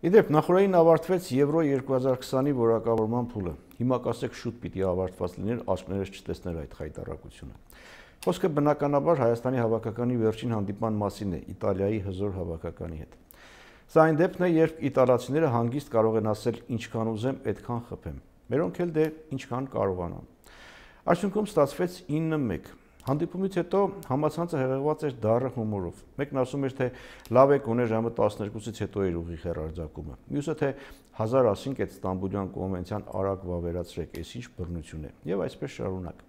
Իդեպ նախորդին ավարտվեց Եվրո 2020-ի որակավորման փուլը։ Հիմա կասեք շուտ պիտի ավարտված լիներ աչքներս չտեսներ այդ խայտարակությունը։ Խոսքը բնականաբար Հայաստանի հավաքականի վերջին հանդիպման մասին է Իտալիայի հզոր հավաքականի հետ։ Սա այն դեպքն է, երբ իտալացիները հանգիստ կարող են ասել ինչքան ուզեմ, այդքան խփեմ։ Մերոնք էլ դե ինչքան կարողանան։ Արդյունքում ստացվեց 9-1 Հանդիպումից հետո համացանցը հեղեղված էր դառը հումորով։ Մեկն ասում էր, թե լավ է կոնե ժամը 12-ից հետո էր ուղիղ հերարձակումը։ Մյուսը թե 1000 ասինք այդ Ստամբուլյան կոնվենցիան արագ վավերացրեք, այս ինչ բռնություն է։ Եվ այսպես շարունակ։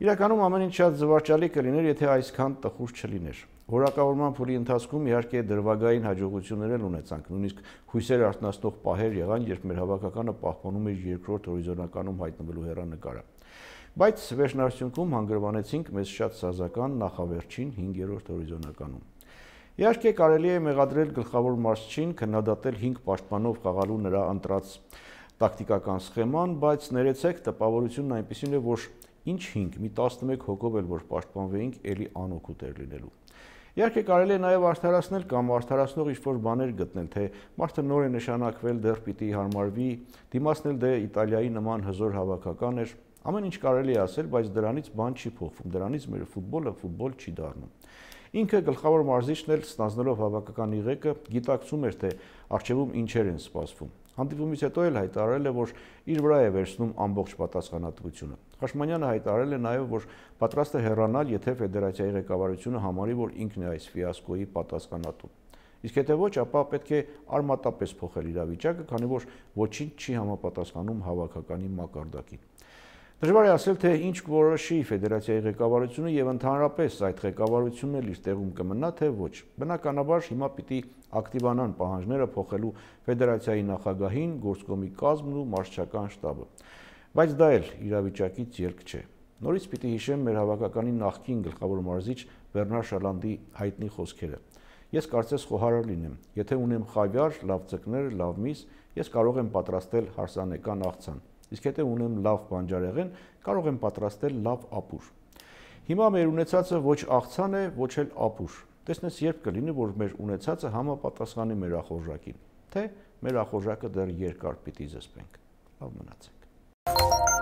Իրականում ամեն ինչ շատ զվարճալի կլիներ, եթե այսքան տխուր չլիներ։ Հորակավորման փուլի ընթացքում իհարկե դրվագային հաջողություններ էլ ունեցանք, նույնիսկ հույսեր արտնասնող պահեր եղան, երբ մեր հավաքականը պահպանում էր երկրորդ հորիզոնականում հայտնվելու հերանեկարը։ Բայց վերջնարդյունքում հանգրվանեցինք մեզ շատ սազական նախավերջին 5-րդ հորիզոնականում։ Իհարկե կարելի է մեղադրել գլխավոր մարզչին քննադատել 5 պաշտպանով խաղալու նրա ընտրած տակտիկական սխեման, բայց ներեցեք տպավորությունն այնպեսին է, որ ինչ 5, մի 11 հոգով էլ որ պաշտպանվեինք, ելի անօքուտ էր լինելու։ Իհարկե կարելի է նաև արդարացնել կամ արդարացնող ինչ-որ բաներ գտնել, թե մարդը նոր է նշանակվել, դեռ պիտի հարմարվի, դիմացնել դե Իտալիայի նման հզոր հավաքական էր, Ամեն ինչ կարելի է ասել, բայց դրանից բան չի փոխվում։ Դրանից մեր ֆուտբոլը ֆուտբոլ չի դառնում։ Ինքը գլխավոր մարզիչն էլ ստանձնելով հավաքական իղեկը գիտակցում էր, թե արջևում ինչեր են սպասվում։ Հանդիպումից հետո էլ հայտարարել է, որ իր վրա է վերցնում ամբողջ պատասխանատվությունը։ Խաշմանյանը հայտարարել է նաև, որ պատրաստ է հեռանալ, եթե ֆեդերացիայի ղեկավարությունը համարի, որ ինքն է այս ֆիասկոյի պատասխանատու։ Իսկ եթե ոչ, ապա պետք է արմատապես փոխել իրավիճակը, քանի որ ոչինչ չի համապատասխանում հավաքականի մակարդակին։ Դժվար է ասել, թե ինչ կորոշի ֆեդերացիայի ղեկավարությունը եւ ընդհանրապես այդ ղեկավարությունն էլ իր տեղում կմնա թե ոչ։ Բնականաբար հիմա պիտի ակտիվանան պահանջները փոխելու ֆեդերացիայի նախագահին, գործկոմի կազմն ու մարշչական շտաբը։ Բայց դա էլ իրավիճակից ելք չէ։ Նորից պիտի հիշեմ մեր հավաքականի նախկին գլխավոր մարզիչ Բեռնար Շալանդի հայտնի խոսքերը։ Ես կարծես խոհարար լինեմ, եթե ունեմ խավիար, լավ ձկներ, լավ միս, ես կարող եմ պատրաստել հարսանեկան աղցան։ Իսկ եթե ունեմ լավ բանջարեղեն, կարող եմ պատրաստել լավ ապուր։ Հիմա մեր ունեցածը ոչ աղցան է, ոչ էլ ապուր։ Տեսնես երբ կլինի, որ մեր ունեցածը համապատասխանի մեր ախորժակին, թե մեր ախորժակը դեռ երկար պիտի զսպենք։ Լավ մնացեք։